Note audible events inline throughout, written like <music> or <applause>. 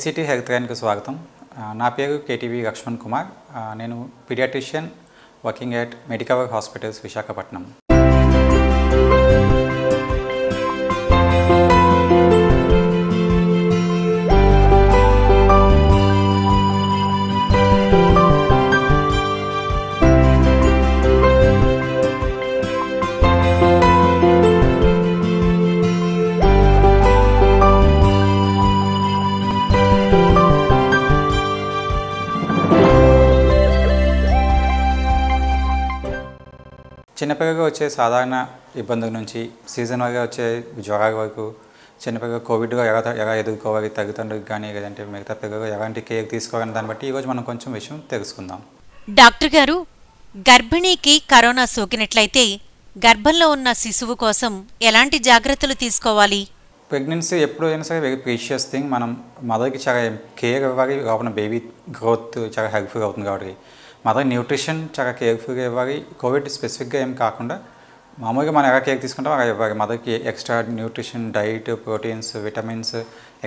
ACT health గైన్కు స్వాగతం నా పేరు కేటీవీ లక్ష్మణ్ కుమార్ నేను pediatrician working at Medicover hospitals Visakhapatnam చిన్నపిల్లగా వచ్చే సాధారణ ఇబ్బందుల నుంచి సీజనల్గా వచ్చే జ్వరాల వరకు చిన్నపిల్లగా కోవిడ్గా ఎలా ఎలా ఎదుర్కోవాలి తల్లిదండ్రులకు కానీ లేదంటే మిగతా పిల్లలు ఎలాంటి కేర్ తీసుకోవాలని దాన్ని బట్టి ఈరోజు మనం కొంచెం విషయం తెలుసుకుందాం డాక్టర్ గారు గర్భిణీకి కరోనా సోకినట్లయితే గర్భంలో ఉన్న శిశువు కోసం ఎలాంటి జాగ్రత్తలు తీసుకోవాలి ప్రెగ్నెన్సీ ఎప్పుడైనా సరే వెరీ ప్రీషియస్ థింగ్ మనం మదర్కి చాలా కేర్ ఇవ్వాలి లోపల బేబీ గ్రోత్ చాలా హెల్ప్ఫుల్ అవుతుంది కాబట్టి మాత్రం న్యూట్రిషన్ చక్కగా కేర్ఫుల్గా ఇవ్వాలి కోవిడ్ స్పెసిఫిక్గా ఏం కాకుండా మామూలుగా మనం ఎలా కేక్ తీసుకుంటాం అలా ఇవ్వాలి మదర్కి extra nutrition diet proteins vitamins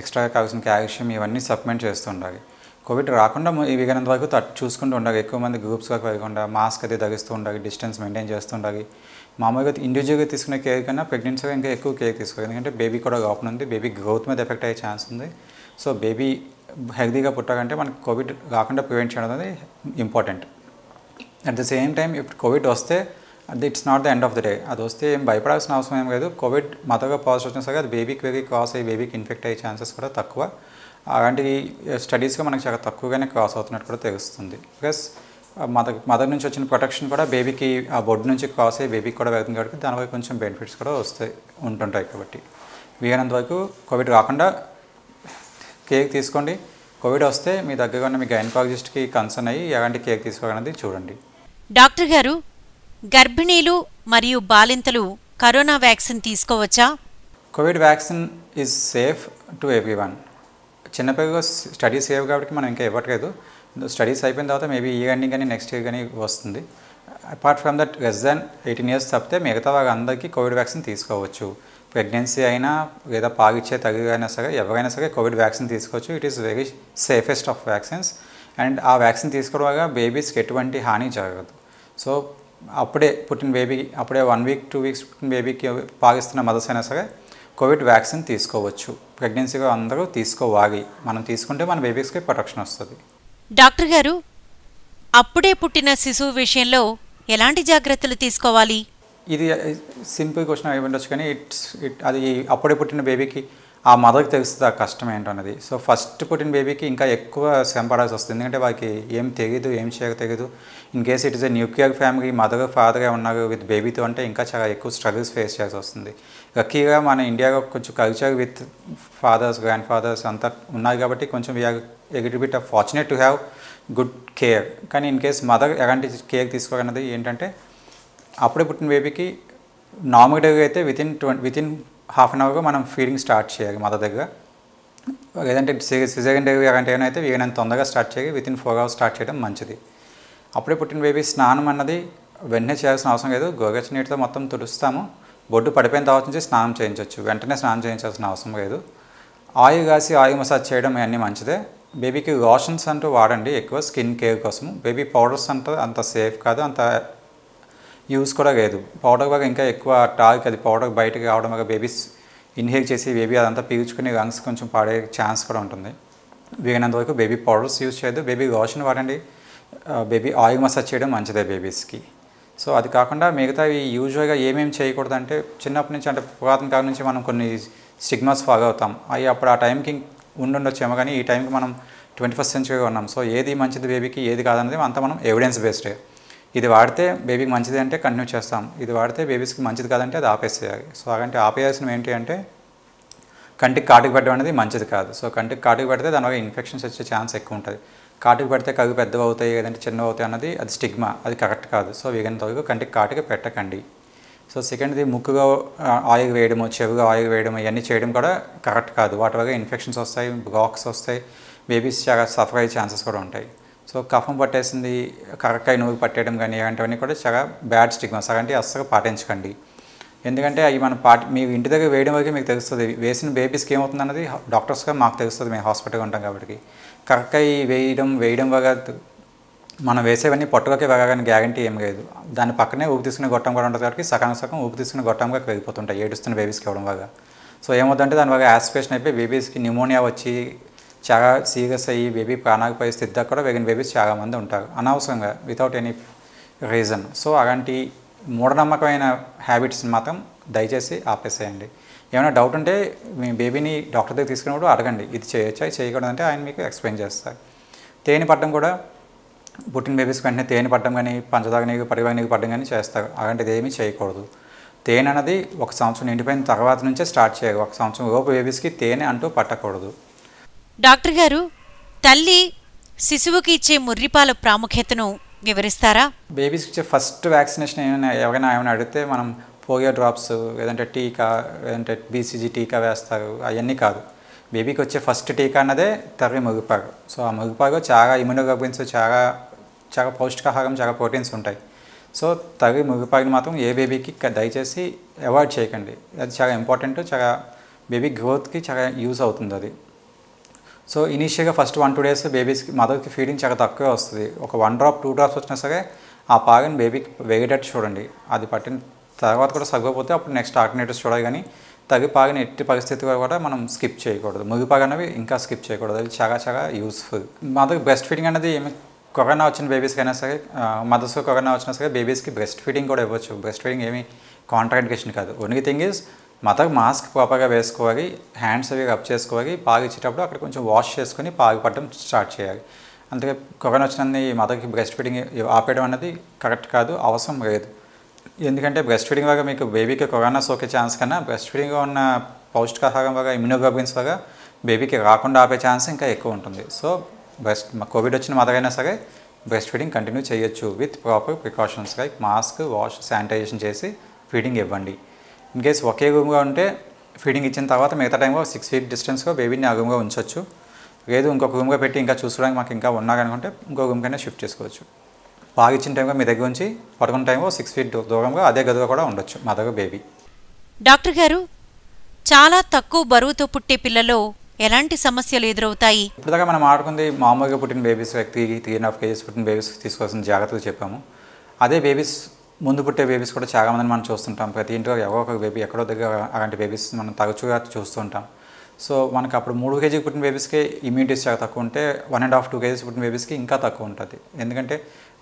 extra కావాల్సిన క్యాల్షియం ఇవన్నీ సప్లిమెంట్ చేస్తూ ఉండాలి కోవిడ్ రాకుండా వీగనంత వరకు చూసుకుంటూ ఉండాలి ఎక్కువ మంది గ్రూప్స్గా వెళ్ళకుండా మాస్క్ అది తగ్గిస్తూ ఉండాలి డిస్టెన్స్ మెయింటైన్ చేస్తూ ఉండాలి మామూలుగా ఇండివిజువల్గా తీసుకునే కేర్ కన్నా ప్రెగ్నెన్సీగా ఇంకా ఎక్కువ కేర్ తీసుకోవాలి ఎందుకంటే బేబీ కూడా లోపల ఉంది బేబీ గ్రోత్ మీద ఎఫెక్ట్ అయ్యే ఛాన్స్ ఉంది సో బేబీ హెల్దీగా పుట్టాలంటే మనకి కోవిడ్ రాకుండా ప్రివెంట్ చేయడం అనేది important at the same time ఇప్పుడు కోవిడ్ వస్తే అది it's not the end of the day అది వస్తే ఏం భయపడాల్సిన అవసరం ఏం లేదు కోవిడ్ మతగా పాజిటివ్ వచ్చినా సరే అది బేబీకి వెళ్ళి క్రాస్ అయ్యి బేబీకి ఇన్ఫెక్ట్ అయ్యే ఛాన్సెస్ కూడా తక్కువ అలాంటి స్టడీస్గా uh, మనకి చాలా తక్కువగానే క్రాస్ అవుతున్నట్టు కూడా తెలుస్తుంది ప్లస్ మదర్ మదర్ నుంచి వచ్చిన ప్రొటెక్షన్ కూడా బేబీకి ఆ బొడ్డు నుంచి క్రాస్ అయ్యి బేబీకి కూడా వెళ్తుంది కాబట్టి దానివల్ల కొంచెం బెనిఫిట్స్ కూడా వస్తాయి ఉంటుంటాయి కాబట్టి వీలైనంత వరకు కోవిడ్ రాకుండా కేక్ తీసుకోండి కోవిడ్ వస్తే మీ దగ్గర ఉన్న మీ గైనకాలజిస్ట్కి కన్సర్న్ అయ్యి ఎలాంటి కేక్ తీసుకోవాలనేది చూడండి డాక్టర్ గారు గర్భిణీలు మరియు బాలింతలు కరోనా వ్యాక్సిన్ తీసుకోవచ్చా covid vaccine is safe to everyone చిన్నపిల్లలు స్టడీస్ సేవ్ కాబట్టి మనం ఇంకా ఇవ్వట్లేదు స్టడీస్ అయిపోయిన తర్వాత మేబీ ఈ ఎండింగ్ కానీ నెక్స్ట్ ఇయర్ కానీ వస్తుంది apart from that less than eighteen years తప్పితే మిగతా వాళ్ళందరికీ కోవిడ్ వ్యాక్సిన్ తీసుకోవచ్చు ప్రెగ్నెన్సీ అయినా లేదా పాగిచ్చే తగిన సరే ఎవరైనా సరే కోవిడ్ వ్యాక్సిన్ తీసుకోవచ్చు it is very safest of vaccines and ఆ వ్యాక్సిన్ తీసుకోవడం వల్ల బేబీస్కి ఎటువంటి హాని జరగదు సో అప్పుడే పుట్టిన బేబీ అప్పుడే వన్ వీక్ టూ వీక్స్ పుట్టిన బేబీకి పాగిస్తున్న మదర్స్ అయినా సరే కోవిడ్ వ్యాక్సిన్ తీసుకోవచ్చు ప్రెగ్నెన్సీగా అందరూ తీసుకోవాలి మనం తీసుకుంటే మన బేబీస్కి ప్రొటెక్షన్ వస్తుంది డాక్టర్ గారు అప్పుడే పుట్టిన శిశువు విషయంలో ఎలాంటి జాగ్రత్తలు తీసుకోవాలి ఇది సింపుల్ క్వశ్చన్ అయి ఉండొచ్చు కానీ ఇట్స్ ఇట్ అది అప్పుడే పుట్టిన బేబీకి ఆ మదర్కి తెలుస్తుంది ఆ కష్టం ఏంటన్నది సో ఫస్ట్ పుట్టిన బేబీకి ఇంకా ఎక్కువ శ్రమ పడాల్సి వస్తుంది ఎందుకంటే వాళ్ళకి ఏం తెగదు ఏం చేయక తెగదు in case it is a nuclear family mother ఫాదర్గా ఉన్నారు విత్ బేబీతో అంటే ఇంకా చాలా ఎక్కువ స్ట్రగుల్స్ ఫేస్ చేయాల్సి వస్తుంది లక్కీగా మన ఇండియాలో కొంచెం culture with fathers grandfathers అంతా ఉన్నారు కాబట్టి కొంచెం వీఆర్ ఎగిట్ bit of fortunate to have good care కానీ ఇన్ కేస్ మదర్ ఎలాంటి కేర్ తీసుకోగలది ఏంటంటే అప్పుడే పుట్టిన బేబీకి నామినేటివ్గా అయితే within twenty within half an అవర్గా మనం ఫీడింగ్ స్టార్ట్ చేయాలి మదర్ దగ్గర ఏదంటే సిజేరియన్ డెలివరీ అలాంటి ఏమైతే వీలైనంత తొందరగా స్టార్ట్ చేయాలి వితిన్ ఫోర్ అవర్స్ స్టార్ట్ చేయడం మంచిది అప్పుడే పుట్టిన బేబీ స్నానం అన్నది వెంటనే చేయాల్సిన అవసరం లేదు గోగచ్చ నీటితో మొత్తం తుడుస్తాము బొడ్డు పడిపోయిన తర్వాత నుంచి స్నానం చేయించవచ్చు వెంటనే స్నానం చేయించాల్సిన అవసరం లేదు ఆయిల్ కాసి ఆయిల్ మసాజ్ చేయడం ఇవన్నీ మంచిదే బేబీకి లోషన్స్ అంటూ వాడండి ఎక్కువ స్కిన్ కేర్ కోసం బేబీ పౌడర్స్ అంటూ అంత సేఫ్ కాదు అంత యూస్ కూడా లేదు పౌడర్ బాగా ఇంకా ఎక్కువ టాక్ అది పౌడర్ బయటకు రావడం వల్ల బేబీస్ ఇన్హేల్ చేసి బేబీ అదంతా పీల్చుకుని లంగ్స్ కొంచెం పాడే ఛాన్స్ కూడా ఉంటుంది వీలైనంత వరకు బేబీ పౌడర్స్ యూజ్ చేయదు బేబీ లోషన్ వాడండి బేబీ ఆయిల్ మసాజ్ చేయడం మంచిదే బేబీస్కి సో అది కాకుండా మిగతావి యూజువల్గా ఏమేమి చేయకూడదు అంటే చిన్నప్పటి నుంచి అంటే పురాతన కాలం నుంచి మనం కొన్ని స్టిగ్మాస్ ఫాలో అవుతాం అవి అప్పుడు ఆ టైంకి ఉండుండొచ్చేమో కానీ ఈ టైంకి మనం ట్వంటీ ఫస్ట్ సెంచరీగా ఉన్నాం సో ఏది మంచిది బేబీకి ఏది కాదనేది అంతా మనం ఎవిడెన్స్ బేస్డ్ ఇది వాడితే బేబీకి మంచిది అంటే కంటిన్యూ చేస్తాం ఇది వాడితే బేబీస్కి మంచిది కాదంటే అది ఆపేసేయాలి సో అలాంటి ఆపేయాల్సినవి ఏంటి అంటే కంటికి కాటుకు పెట్టడం అనేది మంచిది కాదు సో కంటికి కాటుకు పెడితే దానివల్ల ఇన్ఫెక్షన్స్ వచ్చే ఛాన్స్ ఎక్కువ ఉంటుంది కాటుకు పెడితే కవి పెద్దవి అవుతాయి లేదంటే చిన్నవి అవుతాయి అన్నది అది స్టిగ్మా అది కరెక్ట్ కాదు సో వీగన్ తగ్గు కంటికి కాటుకు పెట్టకండి సో సెకండ్ది ముక్కుగా ఆయిల్ వేయడము చెవుగా ఆయిల్ వేయడము ఇవన్నీ చేయడం కూడా కరెక్ట్ కాదు వాటి వల్ల ఇన్ఫెక్షన్స్ వస్తాయి బ్లాక్స్ వస్తాయి బేబీస్ చాలా సఫర్ అయ్యే ఛాన్సెస్ కూడా ఉంటాయి సో కఫం పట్టేసింది కరక్కాయ నూరు పట్టేయడం కానీ ఇలాంటివన్నీ కూడా చాలా బ్యాడ్ స్టిగ్మా అలాంటివి అస్సలు పాటించకండి ఎందుకంటే అవి మనం పాటి మీ ఇంటి దగ్గర వేయడం వరకు మీకు తెలుస్తుంది వేసిన బేబీస్కి ఏమవుతుంది అన్నది డాక్టర్స్గా మాకు తెలుస్తుంది మేము హాస్పిటల్గా ఉంటాం కాబట్టి కరక్కాయ వేయడం వేయడం వల్ల మనం వేసేవన్నీ పొట్టలోకి వెళ్ళగానే గ్యారంటీ ఏం లేదు దాని పక్కనే ఊపి తీసుకునే గొట్టం కూడా ఉంటుంది కాబట్టి సకాలం సగం ఊపి తీసుకునే గొట్టంగా వెళ్ళిపోతుంటాయి ఏడుస్తున్న బేబీస్కి ఇవ్వడం వల్ల సో ఏమవుతుందంటే దాని వల్ల యాస్పిరేషన్ అయిపోయి బేబీస్కి న్యూమోనియా వచ్చి చాలా సీరియస్ అయ్యి బేబీ ప్రాణాలకు పరిస్థితి దగ్గర వెగిన బేబీస్ చాలామంది ఉంటారు అనవసరంగా వితౌట్ ఎనీ రీజన్ సో అలాంటి మూఢనమ్మకమైన హ్యాబిట్స్ని మాత్రం దయచేసి ఆపేసేయండి ఏమైనా డౌట్ ఉంటే మీ బేబీని డాక్టర్ దగ్గర తీసుకున్నప్పుడు అడగండి ఇది చేయొచ్చా చేయకూడదు అంటే ఆయన మీకు ఎక్స్ప్లెయిన్ చేస్తారు తేనె పట్టడం కూడా పుట్టిన బేబీస్ వెంటనే తేనె పట్టడం కానీ పంచదాగ నీకు పడిగా నీకు పడ్డం కానీ చేస్తారు అలాంటిది ఏమీ చేయకూడదు తేనె అనేది ఒక సంవత్సరం నిండిపోయిన తర్వాత నుంచే స్టార్ట్ చేయాలి ఒక సంవత్సరం లోపు బేబీస్కి తేనె అంటూ పట్టకూడదు డాక్టర్ గారు తల్లి శిశువుకి ఇచ్చే ముర్రిపాల ప్రాముఖ్యతను వివరిస్తారా బేబీస్కి ఇచ్చే ఫస్ట్ వ్యాక్సినేషన్ ఏమైనా ఎవరైనా ఏమైనా అడిగితే మనం పోలియో డ్రాప్స్ లేదంటే టీకా లేదంటే బీసీజీ టీకా వేస్తారు అవన్నీ కాదు బేబీకి వచ్చే ఫస్ట్ టీకా అన్నదే తర్వి ముగిపాగు సో ఆ ముగిపాగు చాలా ఇమ్యూనోగ్లోబిన్స్ చాలా చాలా పౌష్టికాహారం చాలా ప్రోటీన్స్ ఉంటాయి సో తగి ముగిపాగిని మాత్రం ఏ బేబీకి దయచేసి అవాయిడ్ చేయకండి అది చాలా ఇంపార్టెంట్ చాలా బేబీ గ్రోత్కి చాలా యూజ్ అవుతుంది అది సో ఇనీషియల్గా ఫస్ట్ వన్ టూ డేస్ బేబీస్కి మదర్కి ఫీడింగ్ చాలా తక్కువే వస్తుంది ఒక వన్ డ్రాప్ టూ డ్రాప్స్ వచ్చినా సరే ఆ పాగని బేబీకి వేగేటట్టు చూడండి అది పట్టిన తర్వాత కూడా సగ్గపోతే అప్పుడు నెక్స్ట్ ఆల్టర్నేటివ్స్ చూడాలి కానీ తగి పాగని ఎట్టి పరిస్థితి కూడా మనం స్కిప్ చేయకూడదు ముగి అనేవి ఇంకా స్కిప్ చేయకూడదు అది చాలా చాలా యూస్ఫుల్ మదర్ బ్రెస్ట్ ఫీడింగ్ అనేది ఏమి కొరనా వచ్చిన బేబీస్కి అయినా సరే మదర్స్ కొరనా వచ్చినా సరే బేబీస్కి బ్రెస్ట్ ఫీడింగ్ కూడా ఇవ్వచ్చు బ్రెస్ట్ ఫీడింగ్ ఏమి కాంట్రాడిక్షన్ కాదు only thing is mother mask ప్రాపర్గా వేసుకోవాలి హ్యాండ్స్ అవి కప్ చేసుకోవాలి పాగు ఇచ్చేటప్పుడు అక్కడ కొంచెం వాష్ చేసుకొని పాగు పట్టడం స్టార్ట్ చేయాలి అందుకే కొరోనా వచ్చినన్ని మాతకి బ్రెస్ట్ ఫీడింగ్ ఆపేయడం అనేది కరెక్ట్ కాదు అవసరం లేదు ఎందుకంటే బ్రెస్ట్ ఫీడింగ్ వల్ల మీకు బేబీకి కరోనా సోకే ఛాన్స్ కన్నా బ్రెస్ట్ ఫీడింగ్ ఉన్న పౌష్టికాహారం వల్ల ఇమ్యూనోగ్లోబిన్స్ వల్ల బేబీకి రాకుండా ఆపే ఛాన్స్ ఇంకా ఎక్కువ ఉంటుంది సో బ్రెస్ట్ కోవిడ్ వచ్చిన మదర్ సరే బ్రెస్ట్ ఫీడింగ్ కంటిన్యూ చేయొచ్చు with proper precautions like mask wash sanitization చేసి ఫీడింగ్ ఇవ్వండి ఇన్ కేస్ ఒకే గుమ్గా ఉంటే ఫీడింగ్ ఇచ్చిన తర్వాత మిగతా టైంలో సిక్స్ వీక్ డిస్టెన్స్గా బేబీని ఆ గుమ్గా ఉంచవచ్చు లేదు ఇంకొక గుమ్గా పెట్టి ఇంకా చూసుకోవడానికి మాకు ఇంకా ఉన్నారనుకుంటే ఇంకో గుమ్కైనా షిఫ్ట్ చేసుకోవచ్చు బాగా ఇచ్చిన టైంగా మీ దగ్గర ఉంచి పడుకున్న టైంలో సిక్స్ ఫీట్ దూరంగా అదే గదిగా కూడా ఉండొచ్చు మా దగ్గర బేబీ డాక్టర్ గారు చాలా తక్కువ బరువుతో పుట్టే పిల్లలు ఎలాంటి సమస్యలు ఎదురవుతాయి ఇప్పటిదాకా మనం ఆడుకుంది మామూలుగా పుట్టిన బేబీస్ వ్యక్తి త్రీ అండ్ హాఫ్ కేజీస్ పుట్టిన బేబీస్ తీసుకోవాల్సిన జాగ్రత్తలు చెప్పాము అదే బేబీస్ ముందు పుట్టే బేబీస్ కూడా చాలామందిని మనం చూస్తుంటాం ప్రతి ఇంట్లో ఎవరో ఒక బేబీ ఎక్కడో దగ్గర అలాంటి బేబీస్ మనం తరచుగా చూస్తుంటాం సో మనకు అప్పుడు మూడు కేజీ పుట్టిన బేబీస్కి ఇమ్యూనిటీస్ చాలా తక్కువ ఉంటే one and half two kgs పుట్టిన బేబీస్కి ఇంకా తక్కువ ఉంటుంది ఎందుకంటే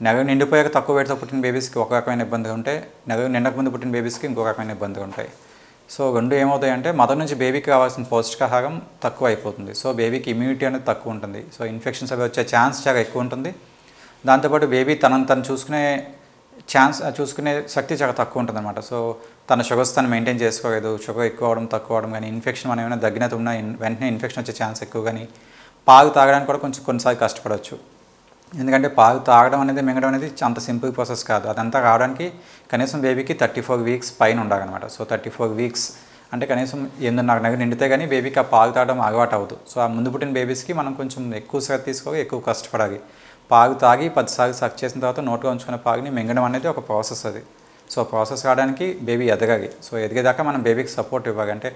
నెల నిండిపోయాక తక్కువ వేడితో పుట్టిన బేబీస్కి ఒక రకమైన ఇబ్బందులు ఉంటే నెల నిండక ముందు పుట్టిన బేబీస్కి ఇంకొక రకమైన ఇబ్బందులు ఉంటాయి సో రెండు ఏమవుతాయంటే మదర్ నుంచి బేబీకి కావాల్సిన పౌష్టికాహారం తక్కువ అయిపోతుంది సో బేబీకి ఇమ్యూనిటీ అనేది తక్కువ ఉంటుంది సో ఇన్ఫెక్షన్స్ అవి వచ్చే ఛాన్స్ చాలా ఎక్కువ ఉంటుంది దాంతోపాటు బేబీ తనను తను చూసుకునే ఛాన్స్ చూసుకునే శక్తి చాలా తక్కువ ఉంటుంది అనమాట సో తన షుగర్స్ తను మెయింటైన్ చేసుకోలేదు షుగర్ ఎక్కువ అవడం తక్కువ అవడం కానీ ఇన్ఫెక్షన్ మనం ఏమైనా దగ్గినత ఉన్నా వెంటనే ఇన్ఫెక్షన్ వచ్చే ఛాన్స్ ఎక్కువ కానీ పాలు తాగడానికి కూడా కొంచెం కొన్నిసార్లు కష్టపడవచ్చు ఎందుకంటే పాలు తాగడం అనేది మింగడం అనేది అంత సింపుల్ ప్రాసెస్ కాదు అదంతా రావడానికి కనీసం బేబీకి థర్టీ ఫోర్ వీక్స్ పైన ఉండాలన్నమాట సో థర్టీ ఫోర్ వీక్స్ అంటే కనీసం ఎనిమిదిన్నర నెలలు నిండితే కానీ బేబీకి ఆ పాలు తాగడం అలవాటు అవ్వదు సో ఆ ముందు పుట్టిన బేబీస్కి మనం కొంచెం ఎక్కువ శ్రద్ధ తీసుకోవాలి ఎక్కువ కష్టపడాలి పాగు తాగి పదిసార్లు సక్ చేసిన తర్వాత నోట్లో ఉంచుకున్న పాగుని మింగడం అనేది ఒక ప్రాసెస్ అది సో ప్రాసెస్ కావడానికి బేబీ ఎదగాలి సో ఎదిగేదాకా మనం బేబీకి సపోర్ట్ ఇవ్వాలి అంటే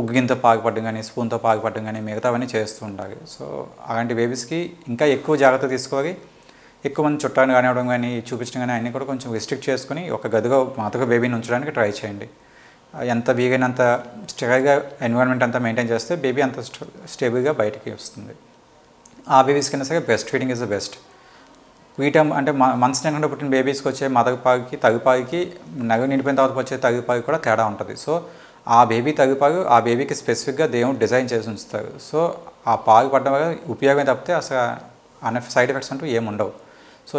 ఉగ్గింత పాగుపడడం కానీ స్పూన్తో పాగుపడడం కానీ మిగతావన్నీ చేస్తూ ఉండాలి సో అలాంటి బేబీస్కి ఇంకా ఎక్కువ జాగ్రత్త తీసుకోవాలి ఎక్కువ మంది చుట్టాన్ని కానివ్వడం కానీ చూపించడం కానీ అన్నీ కూడా కొంచెం రిస్ట్రిక్ట్ చేసుకుని ఒక గదిగా మాతగా బేబీని ఉంచడానికి ట్రై చేయండి ఎంత వీగైనంత స్టేగా ఎన్విరాన్మెంట్ అంతా మెయింటైన్ చేస్తే బేబీ అంత స్టేబుల్గా బయటికి వస్తుంది ఆ బేబీస్కి అయినా సరే best feeding is the best వీటం అంటే మంత్స్ నిండా పుట్టిన బేబీస్కి వచ్చే మదగపాకి తగుపాకి నగ నిండిపోయిన తర్వాత వచ్చే తగుపాకి కూడా తేడా ఉంటుంది సో ఆ బేబీ తగుపాగు ఆ బేబీకి స్పెసిఫిక్గా దేవుడు డిజైన్ చేసి ఉంచుతారు సో ఆ పాగు పడడం వల్ల ఉపయోగం తప్పితే అసలు అన్ సైడ్ ఎఫెక్ట్స్ అంటూ ఏముండవు సో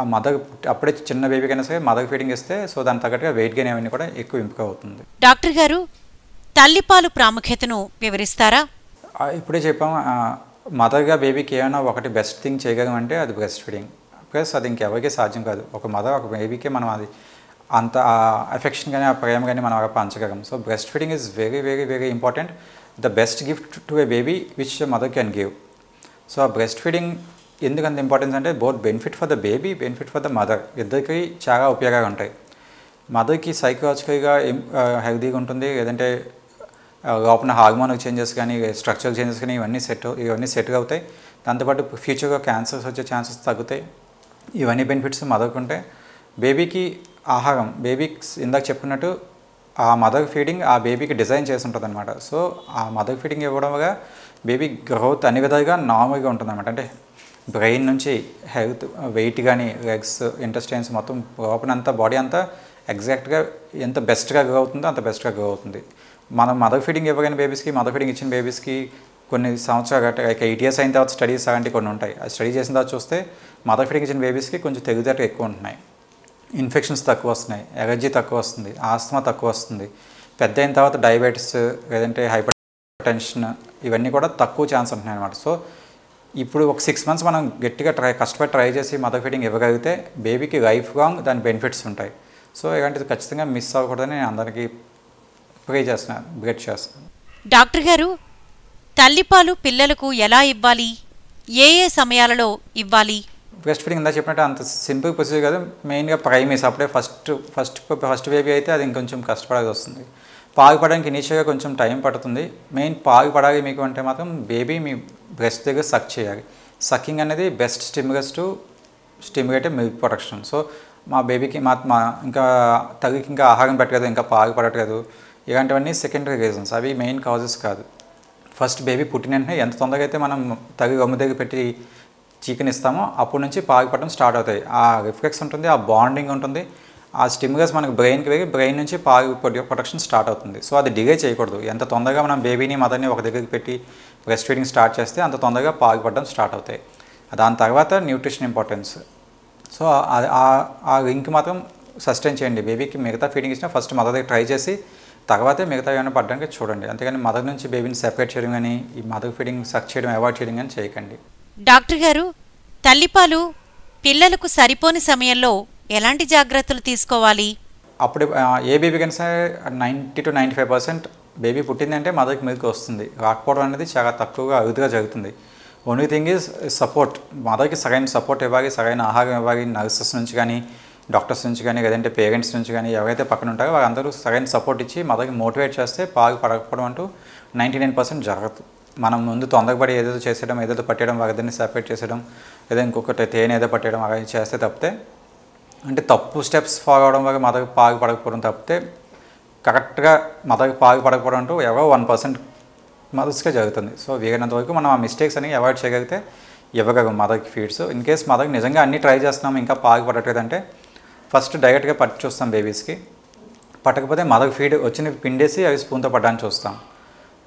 ఆ మదగ అప్పుడే చిన్న బేబీకైనా సరే మదగ ఫీడింగ్ ఇస్తే సో దాని తగ్గట్టుగా వెయిట్ గెయిన్ అవన్నీ కూడా ఎక్కువ ఎంపిక అవుతుంది డాక్టర్ గారు తల్లిపాలు ప్రాముఖ్యతను వివరిస్తారా ఇప్పుడే చెప్పాము మదర్గా బేబీకి ఏమైనా ఒకటి బెస్ట్ థింగ్ చేయగలం అంటే అది బ్రెస్ట్ ఫీడింగ్ బికాస్ అది ఇంకెవరికి సాధ్యం కాదు ఒక మదర్ ఒక బేబీకి మనం అది అంత అఫెక్షన్ కానీ ఆ ప్రేమ కానీ మనం అలా పంచగలం so breast feeding is very very very important the best gift to a baby which mother can give so ఆ బ్రెస్ట్ ఫీడింగ్ ఎందుకంత ఇంపార్టెన్స్ అంటే both benefit for the baby benefit for the mother ఇద్దరికి చాలా ఉపయోగాలు ఉంటాయి మదర్కి సైకలాజికల్గా హెల్దీగా ఉంటుంది లేదంటే లోపల హార్మోనల్ చేంజెస్ కానీ స్ట్రక్చర్ చేంజెస్ కానీ ఇవన్నీ సెట్ ఇవన్నీ సెట్ అవుతాయి దాంతోపాటు ఫ్యూచర్గా క్యాన్సర్స్ వచ్చే ఛాన్సెస్ తగ్గుతాయి ఇవన్నీ బెనిఫిట్స్ మదర్కుంటే బేబీకి ఆహారం బేబీకి ఇందాక చెప్పుకున్నట్టు ఆ మదర్ ఫీడింగ్ ఆ బేబీకి డిజైన్ చేసి ఉంటుంది అనమాట సో ఆ మదర్ ఫీడింగ్ ఇవ్వడం వల్ల బేబీ గ్రోత్ అన్ని విధాలుగా నార్మల్గా ఉంటుంది అనమాట అంటే బ్రెయిన్ నుంచి హెల్త్ వెయిట్ కానీ లెగ్స్ ఇంటెస్టైన్స్ మొత్తం లోపల అంతా బాడీ అంతా ఎగ్జాక్ట్గా ఎంత బెస్ట్గా గ్రో అవుతుందో అంత బెస్ట్గా గ్రో అవుతుంది మనం మదర్ ఫీడింగ్ ఇవ్వగానే బేబీస్కి మదర్ ఫీడింగ్ ఇచ్చిన బేబీస్కి కొన్ని సంవత్సరాలు లైక్ ఎయిట్ ఇయర్స్ అయిన తర్వాత స్టడీస్ అలాంటి కొన్ని ఉంటాయి ఆ స్టడీ చేసిన తర్వాత చూస్తే మదర్ ఫీడింగ్ ఇచ్చిన బేబీస్కి కొంచెం తెగుదట ఎక్కువ ఉంటున్నాయి ఇన్ఫెక్షన్స్ తక్కువ వస్తున్నాయి ఎలర్జీ తక్కువ వస్తుంది ఆస్తమా తక్కువ వస్తుంది పెద్ద అయిన తర్వాత డయాబెటీస్ లేదంటే హైపర్ టెన్షన్ ఇవన్నీ కూడా తక్కువ ఛాన్స్ ఉంటున్నాయి అనమాట సో ఇప్పుడు ఒక సిక్స్ మంత్స్ మనం గట్టిగా ట్రై కష్టపడి ట్రై చేసి మదర్ ఫీడింగ్ ఇవ్వగలిగితే బేబీకి లైఫ్ లాంగ్ దాని బెనిఫిట్స్ ఉంటాయి సో ఇలాంటిది ఖచ్చితంగా మిస్ అవ్వకూడదని నేను అందరికీ ప్రే చేస్తున్నాను బ్రెడ్ చేస్తున్నాను డాక్టర్ గారు తల్లిపాలు పిల్లలకు ఎలా ఇవ్వాలి ఏ ఏ సమయాలలో ఇవ్వాలి బ్రెస్ట్ ఫీడింగ్ ఇందా చెప్పినట్టు అంత సింపుల్ ప్రొసీజర్ కాదు మెయిన్గా ప్రైమేస్ అప్పుడే ఫస్ట్ ఫస్ట్ ఫస్ట్ బేబీ అయితే అది ఇంకొంచెం కష్టపడాల్సి వస్తుంది పాగుపడడానికి ఇనీషియల్గా కొంచెం టైం పడుతుంది మెయిన్ పాగుపడాలి మీకు అంటే మాత్రం బేబీ మీ బ్రెస్ట్ దగ్గర సక్ చేయాలి సక్కింగ్ అనేది best stimulus to stimulate milk production so మా బేబీకి మా మా ఇంకా తగ్గికి ఇంకా ఆహారం పెట్టలేదు ఇంకా పాగు పడట్లేదు ఇలాంటివన్నీ సెకండరీ రీజన్స్ అవి మెయిన్ కాజెస్ కాదు ఫస్ట్ బేబీ పుట్టిన వెంటనే ఎంత తొందరగా అయితే మనం తగి గమ్ము దగ్గర పెట్టి చికెన్ ఇస్తామో అప్పటి నుంచి పాగిపడడం స్టార్ట్ అవుతాయి ఆ రిఫ్లెక్స్ ఉంటుంది ఆ బాండింగ్ ఉంటుంది ఆ స్టిమ్యులస్ మనకు బ్రెయిన్కి వెళ్ళి బ్రెయిన్ నుంచి పాగి ప్రొటెక్షన్ స్టార్ట్ అవుతుంది సో అది డిగే చేయకూడదు ఎంత తొందరగా మనం బేబీని మదర్ని ఒక దగ్గరికి పెట్టి బ్రెస్ట్ ఫీడింగ్ స్టార్ట్ చేస్తే అంత తొందరగా పాగిపడడం స్టార్ట్ అవుతాయి దాని తర్వాత న్యూట్రిషన్ ఇంపార్టెన్స్ సో ఆ లింక్ మాత్రం సస్టైన్ చేయండి బేబీకి మిగతా ఫీడింగ్ ఇచ్చినా ఫస్ట్ మదర్ దగ్గర ట్రై చేసి తర్వాతే మిగతా ఏమైనా పడ్డానికి చూడండి అంతేగాని మదర్ నుంచి బేబీని సెపరేట్ చేయడం కానీ ఈ మదర్ ఫీడింగ్ సక్ చేయడం అవాయిడ్ చేయడం కానీ చేయకండి డాక్టర్ గారు తల్లిపాలు పిల్లలకు సరిపోని సమయంలో ఎలాంటి జాగ్రత్తలు తీసుకోవాలి అప్పుడు ఏ బేబీ కానీ సరే ninety to ninety five percent baby పుట్టిందంటే మదర్కి మీదకి వస్తుంది రాకపోవడం అనేది చాలా తక్కువగా అరుదుగా జరుగుతుంది ఓన్లీ థింగ్ ఈజ్ సపోర్ట్ మదర్కి సగైన సపోర్ట్ ఇవ్వాలి సగైన ఆహారం ఇవ్వాలి నర్సెస్ నుంచి కానీ డాక్టర్స్ నుంచి కానీ లేదంటే పేరెంట్స్ నుంచి కానీ ఎవరైతే పక్కన ఉంటారో వాళ్ళందరూ సరైన సపోర్ట్ ఇచ్చి మదర్కి మోటివేట్ చేస్తే పాలు పడకపోవడం అంటూ నైంటీ నైన్ పర్సెంట్ జరగదు మనం ముందు తొందరపడి ఏదేదో చేసేయడం ఏదేదో పట్టేయడం దాన్ని సెపరేట్ చేసేయడం లేదా ఇంకొకటి తేనె ఏదో పట్టేయడం అలాగే చేస్తే తప్పితే అంటే తప్పు స్టెప్స్ ఫాలో అవడం వల్ల మదకు పాగు పడకపోవడం తప్పితే కరెక్ట్గా మదకు పాగు పడకపోవడం అంటూ ఎవరో వన్ పర్సెంట్ మదర్స్కే జరుగుతుంది సో వీగినంత వరకు మనం ఆ మిస్టేక్స్ అనేవి అవాయిడ్ చేయగలిగితే ఇవ్వగలం మదకి ఫీడ్స్ ఇన్ కేస్ మదకు నిజంగా అన్ని ట్రై చేస్తున్నాం ఇంకా పాగు పడట్లేదంటే ఫస్ట్ డైరెక్ట్గా పట్టి చూస్తాం బేబీస్కి పట్టకపోతే మదకు ఫీడ్ వచ్చిన పిండేసి అవి స్పూన్తో పట్టడానికి చూస్తాం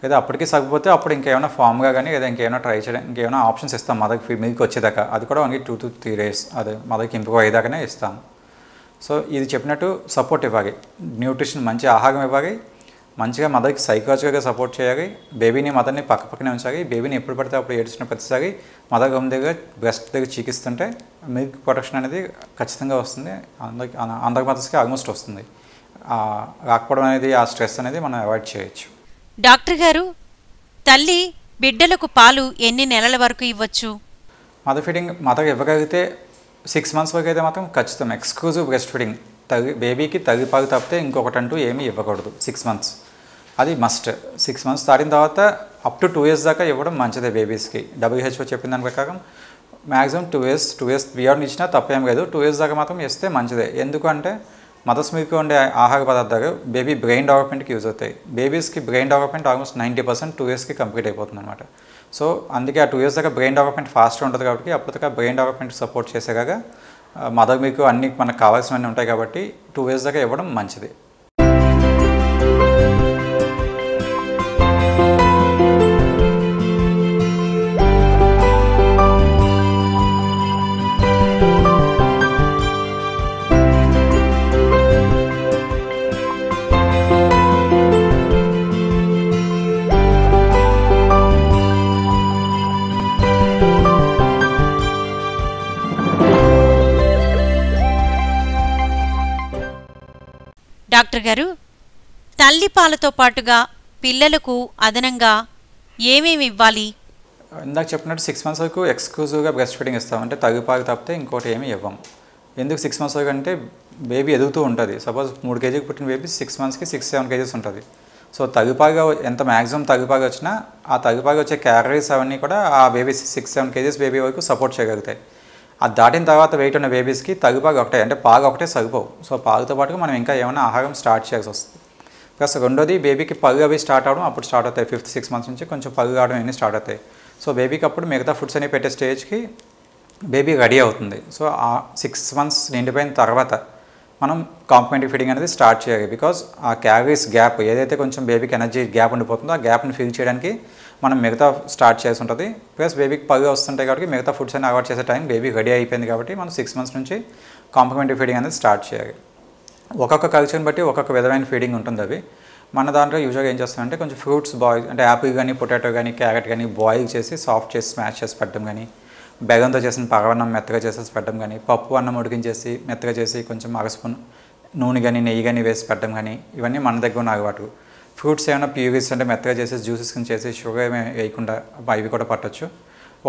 లేదా అప్పటికి సగపోతే అప్పుడు ఇంకేమైనా ఫామ్గా కానీ లేదా ఇంకేమైనా ట్రై చేయడం ఇంకేమైనా ఆప్షన్స్ ఇస్తాం మదకు ఫీడ్ మీకు వచ్చేదాకా అది కూడా మనకి టూ టు త్రీ డేస్ అది మదకి ఇంపు అయ్యేదాకానే ఇస్తాం సో ఇది చెప్పినట్టు సపోర్ట్ ఇవ్వాలి న్యూట్రిషన్ మంచి ఆహారం ఇవ్వాలి మంచిగా మదర్కి సైకాలజికల్గా సపోర్ట్ చేయాలి బేబీని మదర్ని పక్క పక్కనే ఉంచాలి బేబీని ఎప్పుడు పడితే అప్పుడు ఏడ్చిన ప్రతిసారి మదర్ గమ్ దగ్గర బ్రెస్ట్ దగ్గర చికిస్తుంటే మిల్క్ ప్రొటెక్షన్ అనేది ఖచ్చితంగా వస్తుంది అందరికి అందరి మదర్స్కి ఆల్మోస్ట్ వస్తుంది రాకపోవడం అనేది ఆ స్ట్రెస్ అనేది మనం అవాయిడ్ చేయొచ్చు డాక్టర్ గారు తల్లి బిడ్డలకు పాలు ఎన్ని నెలల వరకు ఇవ్వచ్చు మదర్ ఫీడింగ్ మదర్ ఇవ్వగలిగితే సిక్స్ మంత్స్ వరకు అయితే మాత్రం ఖచ్చితం ఎక్స్క్లూజివ్ బ్రెస్ట్ ఫీడింగ్ తగి బేబీకి తగి పాలు తప్పితే ఇంకొకటి అంటూ ఏమీ ఇవ్వకూడదు సిక్స్ మంత్స్ అది మస్ట్ సిక్స్ మంత్స్ తాడిన తర్వాత అప్ టు టూ ఇయర్స్ దాకా ఇవ్వడం మంచిదే బేబీస్కి డబ్ల్యూహెచ్ఓ చెప్పిన దాని ప్రకారం maximum two years two years beyond ఇచ్చినా తప్పేం లేదు టూ ఇయర్స్ దాకా మాత్రం ఇస్తే మంచిదే ఎందుకంటే మదర్స్ మీకు ఉండే ఆహార పదార్థాలు బేబీ బ్రెయిన్ డెవలప్మెంట్కి యూజ్ అవుతాయి బేబీస్కి brain development almost ninety percent two ఇయర్స్కి కంప్లీట్ అయిపోతుంది అనమాట సో అందుకే ఆ టూ ఇయర్స్ దాకా బ్రెయిన్ డెవలప్మెంట్ ఫాస్ట్ ఉంటుంది కాబట్టి అప్పటిదాకా బ్రెయిన్ డెవలప్మెంట్ సపోర్ట్ చేసేలాగా మదర్ మీకు అన్ని మనకు కావాల్సినవన్నీ ఉంటాయి కాబట్టి టూ ఇయర్స్ దాకా ఇవ్వడం మంచిది డాక్టర్ గారు తల్లి పాలతో పాటుగా పిల్లలకు అదనంగా ఏమేమి ఇవ్వాలి ఇందాక చెప్పినట్టు సిక్స్ మంత్స్ వరకు ఎక్స్క్లూజివ్గా బ్రెస్ట్ ఫీడింగ్ ఇస్తాం అంటే తగిపాకు తప్పితే ఇంకోటి ఏమీ ఇవ్వం ఎందుకు సిక్స్ మంత్స్ వరకు అంటే బేబీ ఎదుగుతూ ఉంటుంది సపోజ్ మూడు కేజీకి పుట్టిన బేబీ సిక్స్ మంత్స్కి సిక్స్ సెవెన్ కేజీస్ ఉంటుంది సో తగుపాగా ఎంత మ్యాక్సిమం తగిపాగా వచ్చినా ఆ తగుపాగా వచ్చే క్యాలరీస్ అవన్నీ కూడా ఆ baby six seven kgs baby వరకు సపోర్ట్ చేయగలుగుతాయి అది దాటిన తర్వాత వెయిట్ ఉన్న బేబీస్కి తగుపాగు ఒకటే అంటే పాగు ఒకటే సగుపోవు సో పాగుతో పాటుగా మనం ఇంకా ఏమైనా ఆహారం స్టార్ట్ చేయాల్సి వస్తుంది ప్లస్ రెండోది బేబీకి పగు అవి స్టార్ట్ అవడం అప్పుడు స్టార్ట్ అవుతాయి ఫిఫ్త్ సిక్స్ మంత్స్ నుంచి కొంచెం పగు కావడం అన్నీ స్టార్ట్ అవుతాయి సో బేబీకి అప్పుడు మిగతా ఫుడ్స్ అనేవి పెట్టే స్టేజ్కి బేబీ రెడీ అవుతుంది సో ఆ సిక్స్ మంత్స్ నిండిపోయిన తర్వాత మనం కాంప్లిమెంటరీ ఫీడింగ్ అనేది స్టార్ట్ చేయాలి బికాజ్ ఆ క్యాలరీస్ గ్యాప్ ఏదైతే కొంచెం బేబీకి ఎనర్జీ గ్యాప్ ఉండిపోతుందో ఆ గ్యాప్ని ఫిల్ చేయడానికి మనం మిగతా స్టార్ట్ చేసి ఉంటుంది ప్లస్ బేబీకి పళ్ళు వస్తుంటాయి కాబట్టి మిగతా ఫుడ్స్ అన్ని అవాయిడ్ చేసే టైం బేబీ రెడీ అయిపోయింది కాబట్టి మనం సిక్స్ మంత్స్ నుంచి కాంప్లిమెంటరీ ఫీడింగ్ అనేది స్టార్ట్ చేయాలి ఒక్కొక్క కల్చర్ని బట్టి ఒక్కొక్క విధమైన ఫీడింగ్ ఉంటుంది అవి మన దాంట్లో యూజువల్గా ఏం చేస్తామంటే కొంచెం ఫ్రూట్స్ బాయిల్ అంటే యాపిల్ కానీ పొటాటో కానీ క్యారెట్ కానీ బాయిల్ చేసి సాఫ్ట్ చేసి స్మాష్ చేసి పెట్టడం కానీ బెగంతో చేసిన పగవన్నం మెత్తగా చేసేసి పెట్టడం కానీ పప్పు అన్నం ఉడికించేసి మెత్తగా చేసి కొంచెం అగస్పూన్ నూనె కానీ నెయ్యి కానీ వేసి పెట్టడం కానీ ఇవన్నీ మన దగ్గర ఉన్న అలవాటు ఫ్రూట్స్ ఏమైనా ప్యూరిస్ అంటే మెత్తగా చేసి జ్యూసెస్ కింద చేసి షుగర్ వేయకుండా అవి కూడా పట్టచ్చు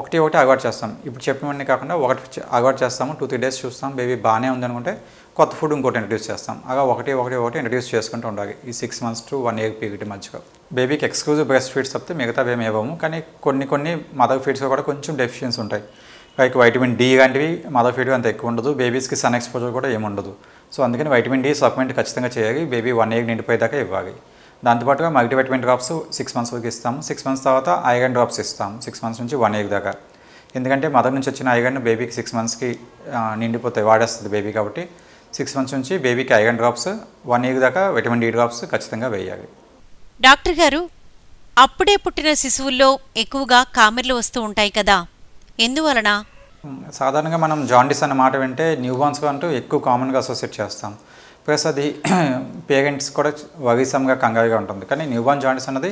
ఒకటి ఒకటి అలవాటు చేస్తాం ఇప్పుడు చెప్పినవన్నీ కాకుండా ఒకటి అలవాటు చేస్తాము టూ త్రీ డేస్ చూస్తాం బేబీ బాగానే ఉందనుకుంటే కొత్త ఫుడ్ ఇంకోటి ఇంట్రడ్యూస్ చేస్తాం అలా ఒకటి ఒకటి ఒకటి ఇంట్రడ్యూస్ చేసుకుంటూ ఉండాలి ఈ six months to one year period మధ్యలో బేబీకి ఎక్స్క్లూజివ్ బ్రెస్ట్ ఫీడ్స్ తప్పితే మిగతావి ఏమి ఇవ్వము కానీ కొన్ని కొన్ని మదర్ ఫీడ్స్లో కూడా కొంచెం డెఫిషియన్స్ ఉంటాయి లైక్ వైటమిన్ డి లాంటివి మదర్ ఫీడ్ అంత ఎక్కువ ఉండదు బేబీస్కి సన్ ఎక్స్పోజర్ కూడా ఏముండదు సో అందుకని వైటమిన్ డి సప్లిమెంట్ ఖచ్చితంగా చేయాలి బేబీ వన్ ఇయర్ నిండిపోయేదాకా ఇవ్వాలి దాంతోపాటుగా multi vitamin drops six months వరకు ఇస్తాము సిక్స్ మంత్స్ తర్వాత ఐరన్ డ్రాప్స్ ఇస్తాం సిక్స్ మంత్స్ నుంచి వన్ ఇయర్ దాకా ఎందుకంటే మదర్ నుంచి వచ్చిన ఐరన్ బేబీకి సిక్స్ మంత్స్కి నిండిపోతాయి వాడేస్తుంది బేబీ కాబట్టి సిక్స్ మంత్స్ నుంచి బేబీకి ఐరన్ డ్రాప్స్ వన్ ఇయర్ దాకా విటమిన్ డి డ్రాప్స్ ఖచ్చితంగా వేయాలి డాక్టర్ గారు అప్పుడే పుట్టిన శిశువుల్లో ఎక్కువగా కామెర్లు వస్తూ ఉంటాయి కదా ఎందువలన సాధారణంగా మనం జాండిస్ అన్న మాట వింటే న్యూబార్న్స్గా అంటూ ఎక్కువ కామన్గా అసోసియేట్ చేస్తాం ప్లస్ అది <clears throat> పేరెంట్స్ కూడా వగీసంగా కంగారుగా ఉంటుంది కానీ న్యూబార్న్ జాండిస్ అన్నది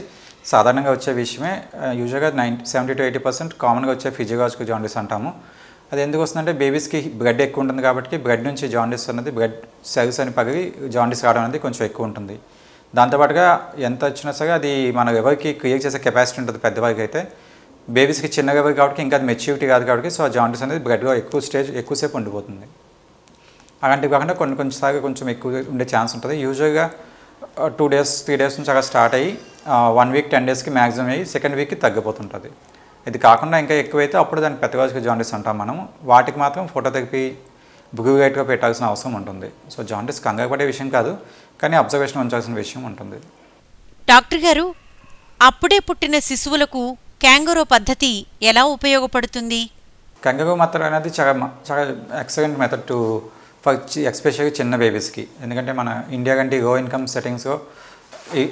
సాధారణంగా వచ్చే విషయమే యూజువల్గా nine seventy to eighty percent కామన్గా వచ్చే ఫిజియోలాజికల్ జాండిస్ అంటాము అది ఎందుకు వస్తుందంటే బేబీస్కి బ్లడ్ ఎక్కువ ఉంటుంది కాబట్టి బ్లడ్ నుంచి జాండీస్ అనేది బ్లడ్ సెల్స్ అని పగిలి జాండీస్ రావడం అనేది కొంచెం ఎక్కువ ఉంటుంది దాంతోపాటుగా ఎంత వచ్చినా సరే అది మన ఎవరికి క్రియేట్ చేసే కెపాసిటీ ఉంటుంది పెద్దవారికి అయితే బేబీస్కి చిన్నగా ఎవరు కాబట్టి ఇంకా అది మెచ్యూరిటీ కాదు కాబట్టి సో జాండీస్ అనేది బ్లడ్లో ఎక్కువ స్టేజ్ ఎక్కువసేపు ఉండిపోతుంది అలాంటివి కాకుండా కొన్ని సార్ కొంచెం ఎక్కువ ఉండే ఛాన్స్ ఉంటుంది యూజువల్గా టూ డేస్ త్రీ డేస్ నుంచి అలా స్టార్ట్ అయ్యి వన్ వీక్ టెన్ డేస్కి మ్యాక్సిమం అయ్యి సెకండ్ వీక్కి తగ్గిపోతుంటుంది ఇది కాకుండా ఇంకా ఎక్కువైతే అప్పుడు దాన్ని పెద్దవాజిక జాండీస్ అంటాం మనం వాటికి మాత్రం ఫోటో ఫోటోథెరపీ బుగుగైట్గా పెట్టాల్సిన అవసరం ఉంటుంది సో జాండీస్ కంగారుపడే విషయం కాదు కానీ అబ్జర్వేషన్ ఉంచాల్సిన విషయం ఉంటుంది డాక్టర్ గారు అప్పుడే పుట్టిన శిశువులకు క్యాంగరో పద్ధతి ఎలా ఉపయోగపడుతుంది కంగరో మాత్రం అనేది చాలా చాలా excellent method to for especially చిన్న బేబీస్కి ఎందుకంటే మన ఇండియా కంటే లో ఇన్కమ్ సెట్టింగ్స్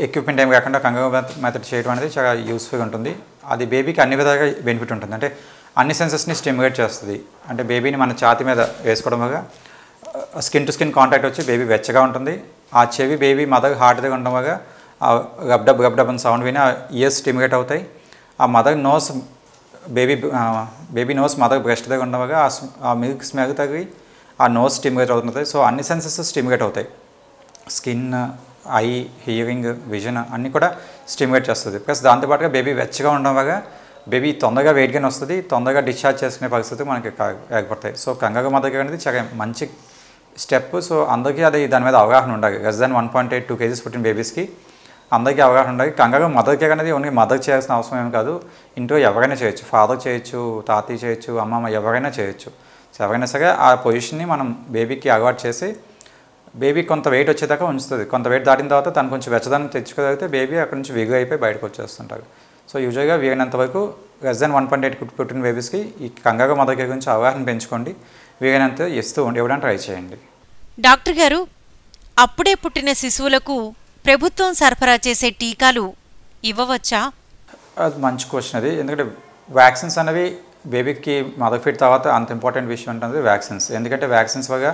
ఎక్విప్మెంట్ ఏమి కాకుండా కంగరో మెథడ్ చేయడం అనేది చాలా యూస్ఫుల్ ఉంటుంది అది బేబీకి అన్ని విధాలుగా బెనిఫిట్ ఉంటుంది అంటే అన్ని సెన్సెస్ని స్టిమ్యులేట్ చేస్తుంది అంటే బేబీని మన ఛాతి మీద వేసుకోవడం వల్ల స్కిన్ టు స్కిన్ కాంటాక్ట్ వచ్చి బేబీ వెచ్చగా ఉంటుంది ఆ చెవి బేబీ మదర్ హార్ట్ దగ్గర ఉండడం వల్ల గబ్డబ్ గబ్డబ్ అని సౌండ్ విని ఆ ఇయర్స్ స్టిమ్యులేట్ అవుతాయి ఆ mother nose baby baby nose mother breast దగ్గర ఉండడం వల్ల ఆ మిల్క్ స్మెల్ తగ్గి ఆ నోస్ స్టిమ్యులేట్ అవుతుంది సో అన్ని సెన్సెస్ స్టిమ్యులేట్ అవుతాయి స్కిన్ ఐ హియరింగ్ విజన్ అన్నీ కూడా స్టిమ్యులేట్ చేస్తుంది ప్లస్ దాంతోపాటుగా బేబీ వెచ్చగా ఉండడం వల్ల బేబీ తొందరగా వెయిట్ గైన్ వస్తుంది తొందరగా డిశ్చార్జ్ చేసుకునే పరిస్థితి మనకి ఏర్పడతాయి సో కంగారు మదర్ అనేది చాలా మంచి స్టెప్ సో అందరికీ అది దాని మీద అవగాహన ఉండాలి less than one point eight two kgs పుట్టిన బేబీస్కి అందరికీ అవగాహన ఉండాలి కంగారు మదర్ కేర్ అనేది ఓన్లీ మదర్ చేయాల్సిన అవసరం ఏం కాదు ఇంట్లో ఎవరైనా చేయొచ్చు ఫాదర్ చేయొచ్చు తాతయ్య చేయొచ్చు అమ్మమ్మ ఎవరైనా చేయొచ్చు సో ఎవరైనా సరే ఆ పొజిషన్ని మనం బేబీకి అలవాటు చేసి బేబీ కొంత వెయిట్ వచ్చేదాకా ఉంచుతుంది కొంత వెయిట్ దాటిన తర్వాత తను కొంచెం వెచ్చదనం తెచ్చుకోగలిగితే బేబీ అక్కడ నుంచి విగు అయిపోయి బయటకు వచ్చేస్తుంటారు సో యూజువల్గా వీగినంత వరకు less then one point eight పుట్టిన బేబీస్కి ఈ కంగాగా మొదటి గురించి అవగాహన పెంచుకోండి వీగినంత ఇస్తూ ఇవ్వడానికి ట్రై చేయండి డాక్టర్ గారు అప్పుడే పుట్టిన శిశువులకు ప్రభుత్వం సరఫరా చేసే టీకాలు ఇవ్వవచ్చా అది మంచి క్వశ్చన్ అది ఎందుకంటే వ్యాక్సిన్స్ అనేవి బేబీకి మదర్ ఫీట్ తర్వాత అంత ఇంపార్టెంట్ విషయం ఉంటుంది వ్యాక్సిన్స్ ఎందుకంటే వ్యాక్సిన్స్ వల్ల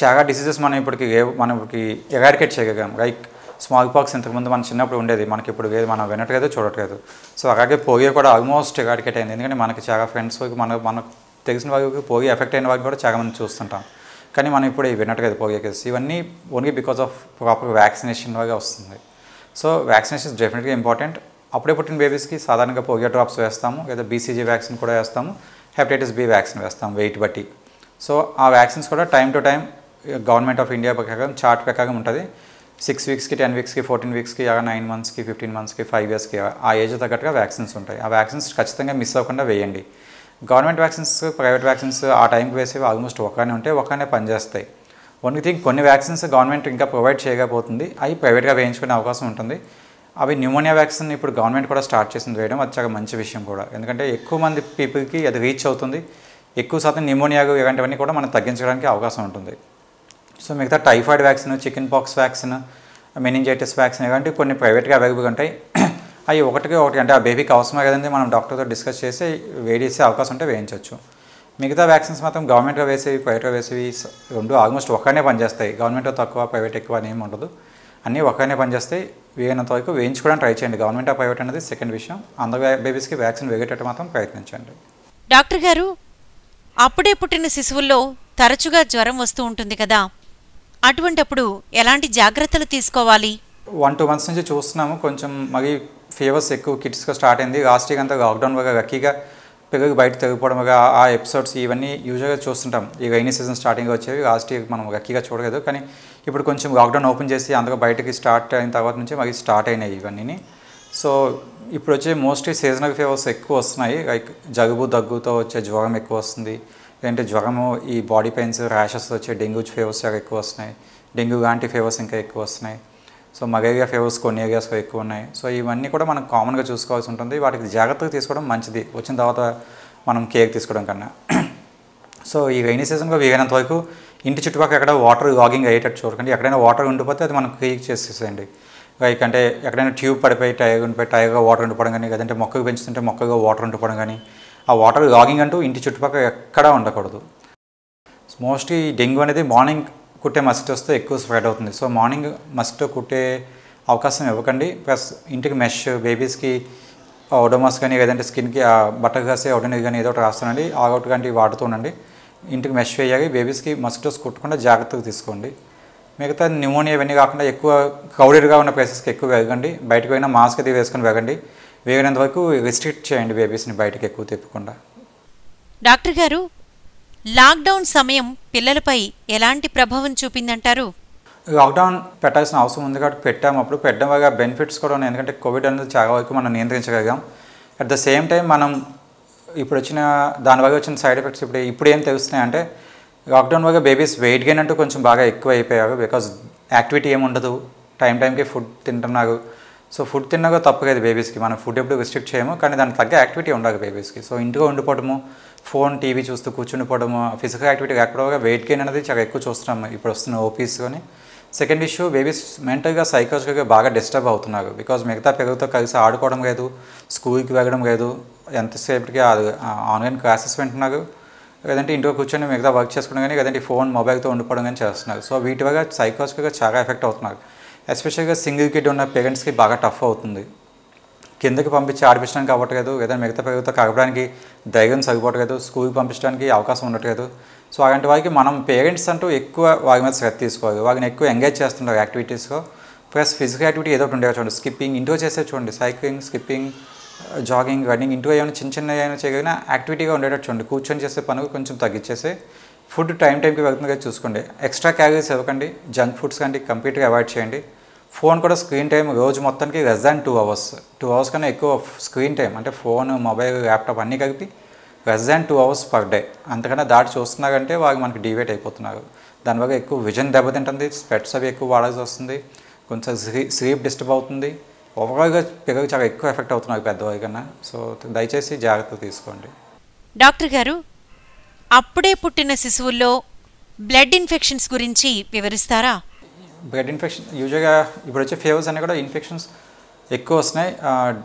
చాలా డిసీజెస్ మనం ఇప్పటికి మనం ఇప్పటికి ఎరాడికేట్ చేయగలం లైక్ స్మాల్ పాక్స్ ఇంతకుముందు మన చిన్నప్పుడు ఉండేది మనకి ఇప్పుడు లేదు మనం వినట్లేదు చూడట్లేదు సో అలాగే పోలియో కూడా ఆల్మోస్ట్ ఎరాడికేట్ అయింది ఎందుకంటే మనకి చాలా ఫ్రెండ్స్ మన మనకు తెలిసిన వాళ్ళకి పోగి ఎఫెక్ట్ అయిన వాళ్ళకి కూడా చాలామంది చూస్తుంటాం కానీ మనం ఇప్పుడు కదా పోలియో కేసు ఇవన్నీ only because of proper vaccination వల్ల వస్తుంది సో వ్యాక్సినేషన్ ఇస్ డెఫినెట్గా ఇంపార్టెంట్ అప్పుడే పుట్టిన బేబీస్కి సాధారణంగా పోగే డ్రాప్స్ వేస్తాము లేదా బీసీజీ వ్యాక్సిన్ కూడా వేస్తాము హెపటైటిస్ బి వ్యాక్సిన్ వేస్తాము వెయిట్ బట్టి సో ఆ వ్యాక్సిన్స్ కూడా time to time government of India ప్రకారం చార్ట్ ప్రకారం ఉంటుంది సిక్స్ వీక్స్కి టెన్ వీక్స్కి ఫోర్టీన్ వీక్స్కి అలా నైన్ మంత్స్కి ఫిఫ్టీన్ మంత్స్కి ఫైవ్ ఇయర్స్కి ఆ ఏజ్ తగ్గట్టుగా వ్యాక్సిన్స్ ఉంటాయి ఆ వ్యాక్సిన్స్ ఖచ్చితంగా మిస్ అవ్వకుండా వేయండి గవర్నమెంట్ వ్యాక్సిన్స్ ప్రైవేట్ వ్యాక్సిన్స్ ఆ టైంకి వేసేవి ఆల్మోస్ట్ ఒకనే ఉంటే ఒకనే పనిచేస్తాయి ఓన్లీ థింగ్ కొన్ని వ్యాక్సిన్స్ గవర్నమెంట్ ఇంకా ప్రొవైడ్ చేయకపోతుంది అవి ప్రైవేట్గా వేయించుకునే అవకాశం ఉంటుంది అవి న్యూమోనియా వ్యాక్సిన్ ఇప్పుడు గవర్నమెంట్ కూడా స్టార్ట్ చేసింది వేయడం అది చాలా మంచి విషయం కూడా ఎందుకంటే ఎక్కువ మంది పీపుల్కి అది రీచ్ అవుతుంది ఎక్కువ శాతం నిమోనియా ఇలాంటివన్నీ కూడా మనం తగ్గించడానికి అవకాశం ఉంటుంది సో మిగతా typhoid vaccine chicken pox vaccine meningitis vaccine ఇలాంటివి కొన్ని ప్రైవేట్గా అవైలబుల్గా ఉంటాయి అవి ఒకటికి ఒకటి అంటే ఆ బేబీకి అవసరమే కదండి మనం డాక్టర్తో డిస్కస్ చేసి వేడేసే అవకాశం ఉంటే వేయించవచ్చు మిగతా వ్యాక్సిన్స్ మాత్రం గవర్నమెంట్గా వేసేవి ప్రైవేట్గా వేసేవి రెండు ఆల్మోస్ట్ ఒకనే పనిచేస్తాయి గవర్నమెంట్లో తక్కువ ప్రైవేట్ ఎక్కువ అని ఏమి ఉండదు అన్నీ ఒకనే పనిచేస్తాయి వేయనంత వరకు వేయించుకోవడానికి ట్రై చేయండి గవర్నమెంట్ ఆ ప్రైవేట్ అనేది సెకండ్ విషయం అందరు బేబీస్కి వ్యాక్సిన్ వేగేటట్టు మాత్రం ప్రయత్నించండి డాక్టర్ గారు అప్పుడే పుట్టిన శిశువుల్లో తరచుగా జ్వరం వస్తూ ఉంటుంది కదా అటువంటప్పుడు ఎలాంటి జాగ్రత్తలు తీసుకోవాలి వన్ టూ మంత్స్ నుంచి చూస్తున్నాము కొంచెం మరి ఫీవర్స్ ఎక్కువ కిడ్స్గా స్టార్ట్ అయింది లాస్ట్ ఇయర్ అంతా లాక్డౌన్ వల్ల గక్కిగా పిల్లలకి బయట తగ్గిపోవడం ఆ ఎపిసోడ్స్ ఇవన్నీ యూజువల్గా చూస్తుంటాం ఈ రైనీ సీజన్ స్టార్టింగ్ వచ్చేవి లాస్ట్ ఇయర్ మనం గక్కిగా చూడలేదు కానీ ఇప్పుడు కొంచెం లాక్డౌన్ ఓపెన్ చేసి అందులో బయటకి స్టార్ట్ అయిన తర్వాత నుంచి మరి స్టార్ట్ అయినాయి ఇవన్నీ సో ఇప్పుడు వచ్చే మోస్ట్లీ సీజనల్ ఫీవర్స్ ఎక్కువ వస్తున్నాయి లైక్ జగుబు దగ్గుతో వచ్చే జ్వరం ఎక్కువ వస్తుంది లేదంటే జ్వరము ఈ బాడీ పెయిన్స్ ర్యాషెస్ వచ్చే డెంగ్యూ ఫీవర్స్ చాలా ఎక్కువ వస్తున్నాయి డెంగ్యూ లాంటి ఫీవర్స్ ఇంకా ఎక్కువ వస్తున్నాయి సో మగేరియా ఫీవర్స్ కొన్ని ఏరియాస్ ఎక్కువ ఉన్నాయి సో ఇవన్నీ కూడా మనం కామన్గా చూసుకోవాల్సి ఉంటుంది వాటికి జాగ్రత్తగా తీసుకోవడం మంచిది వచ్చిన తర్వాత మనం కేక్ తీసుకోవడం కన్నా సో ఈ రైనీ సీజన్లో వీగైనంత వరకు ఇంటి చుట్టుపక్కల ఎక్కడ వాటర్ లాగింగ్ అయ్యేటట్టు చూడకండి ఎక్కడైనా వాటర్ ఉండిపోతే అది మనం క్లీక్ చేసేసేయండి లైక్ అంటే ఎక్కడైనా ట్యూబ్ పడిపోయి టైర్ ఉండిపోయి టైర్గా వాటర్ ఉండిపోవడం కానీ లేదంటే మొక్కకు పెంచుతుంటే మొక్కగా వాటర్ ఉండిపోవడం కానీ ఆ వాటర్ లాగింగ్ అంటూ ఇంటి చుట్టుపక్కల ఎక్కడా ఉండకూడదు మోస్ట్లీ డెంగ్యూ అనేది మార్నింగ్ కుట్టే వస్తే ఎక్కువ స్ప్రెడ్ అవుతుంది సో మార్నింగ్ మస్కిటో కుట్టే అవకాశం ఇవ్వకండి ప్లస్ ఇంటికి మెష్ బేబీస్కి ఓడోమాస్ కానీ లేదంటే స్కిన్కి బట్టర్ కాసే ఓడోని కానీ ఏదో ఒకటి రాస్తానండి ఆగౌట్ కానీ వాడుతూ ఉండండి ఇంటికి మెష్ వేయాలి బేబీస్కి మస్కిటోస్ కుట్టకుండా జాగ్రత్తగా తీసుకోండి మిగతా న్యూమోనియా ఇవన్నీ కాకుండా ఎక్కువ క్రౌడెడ్గా ఉన్న ప్లేసెస్కి ఎక్కువ వేగండి బయటకు పోయినా మాస్క్ అది వేసుకొని వేగండి వేగినంత వరకు రిస్ట్రిక్ట్ చేయండి బేబీస్ని బయటకు ఎక్కువ తిప్పకుండా డాక్టర్ గారు లాక్డౌన్ సమయం పిల్లలపై ఎలాంటి ప్రభావం చూపిందంటారు లాక్డౌన్ పెట్టాల్సిన అవసరం ఉంది కాబట్టి పెట్టాము అప్పుడు పెట్టడం వల్ల బెనిఫిట్స్ కూడా ఉన్నాయి ఎందుకంటే కోవిడ్ అనేది చాలా వరకు మనం నియంత్రించగలిగాం అట్ ద సేమ్ టైం మనం ఇప్పుడు వచ్చిన దానివల్ల వచ్చిన సైడ్ ఎఫెక్ట్స్ ఇప్పుడు ఇప్పుడు ఏం తెలుస్తున్నాయి అంటే లాక్డౌన్ వల్ల బేబీస్ వెయిట్ గెయిన్ అంటూ కొంచెం బాగా ఎక్కువ అయిపోయారు బికాజ్ యాక్టివిటీ ఏమి ఉండదు టైం టైంకి ఫుడ్ తింటున్నారు సో ఫుడ్ తిన్నాక తప్పలేదు బేబీస్కి మనం ఫుడ్ ఎప్పుడు రిస్ట్రిక్ట్ చేయము కానీ దానికి తగ్గ యాక్టివిటీ ఉండాలి బేబీస్కి సో ఇంట్లో ఉండిపోవడము ఫోన్ టీవీ చూస్తూ కూర్చుండిపోవడము ఫిజికల్ యాక్టివిటీ కాకపోవడం వెయిట్ గెయిన్ అనేది చాలా ఎక్కువ చూస్తున్నాము ఇప్పుడు వస్తున్న ఓపీస్ కానీ సెకండ్ ఇష్యూ బేబీస్ మెంటల్గా సైకాలజికల్గా బాగా డిస్టర్బ్ అవుతున్నారు బికాజ్ మిగతా పిల్లలతో కలిసి ఆడుకోవడం లేదు స్కూల్కి వెళ్ళడం లేదు ఎంతసేపటికి ఆన్లైన్ క్లాసెస్ వింటున్నారు లేదంటే ఇంట్లో కూర్చొని మిగతా వర్క్ చేసుకోవడం కానీ లేదంటే ఫోన్ మొబైల్తో ఉండిపోవడం కానీ చేస్తున్నారు సో వీటి వల్ల సైకాలజికల్గా చాలా ఎఫెక్ట్ అవుతున్నారు ఎస్పెషల్గా సింగిల్ కిడ్ ఉన్న పేరెంట్స్కి బాగా టఫ్ అవుతుంది కిందకి పంపించి ఆడిపించడానికి అవ్వట్లేదు లేదంటే మిగతా పేరుతో కలపడానికి ధైర్యం సరిపోవట్లేదు స్కూల్కి పంపించడానికి అవకాశం ఉండట్లేదు సో అలాంటి వారికి మనం పేరెంట్స్ అంటూ ఎక్కువ వారి మీద శ్రద్ధ తీసుకోవాలి వారిని ఎక్కువ ఎంగేజ్ చేస్తున్నారు యాక్టివిటీస్లో ప్లస్ ఫిజికల్ యాక్టివిటీ ఏదో ఒకటి ఉండేవి చూడండి స్కిప్పింగ్ ఇంట్లో చేసే చూడండి సైక్లింగ్ స్కిప్పింగ్ జాగింగ్ రన్నింగ్ ఇంట్లో ఏమైనా చిన్న చిన్న ఏమైనా చేయగలిగినా యాక్టివిటీగా ఉండేటట్టు చూడండి కూర్చొని చేసే పనులు కొంచెం తగ్గించేసి ఫుడ్ టైం టైంకి కదా చూసుకోండి ఎక్స్ట్రా క్యాలరీస్ ఇవ్వకండి జంక్ ఫుడ్స్ కానీ కంప్లీట్గా అవాయిడ్ చేయండి ఫోన్ కూడా స్క్రీన్ టైం రోజు మొత్తానికి less than two hours two hours కన్నా ఎక్కువ స్క్రీన్ టైం అంటే ఫోన్ మొబైల్ ల్యాప్టాప్ అన్నీ కలిపి less than two hours per day అంతకన్నా దాటి చూస్తున్నారంటే వాళ్ళు మనకి డివేట్ అయిపోతున్నారు దానివల్ల ఎక్కువ విజన్ దెబ్బతింటుంది స్పెట్స్ అవి ఎక్కువ వాడాల్సి వస్తుంది కొంచెం స్లీప్ డిస్టర్బ్ అవుతుంది ఓవరాల్గా పిల్లలకు చాలా ఎక్కువ ఎఫెక్ట్ అవుతున్నారు పెద్దవారి కన్నా సో దయచేసి జాగ్రత్త తీసుకోండి డాక్టర్ గారు అప్పుడే పుట్టిన శిశువుల్లో బ్లడ్ ఇన్ఫెక్షన్స్ గురించి వివరిస్తారా బ్లడ్ ఇన్ఫెక్షన్ యూజువల్గా ఇప్పుడు వచ్చే ఫీవర్స్ అన్నీ కూడా ఇన్ఫెక్షన్స్ ఎక్కువ వస్తున్నాయి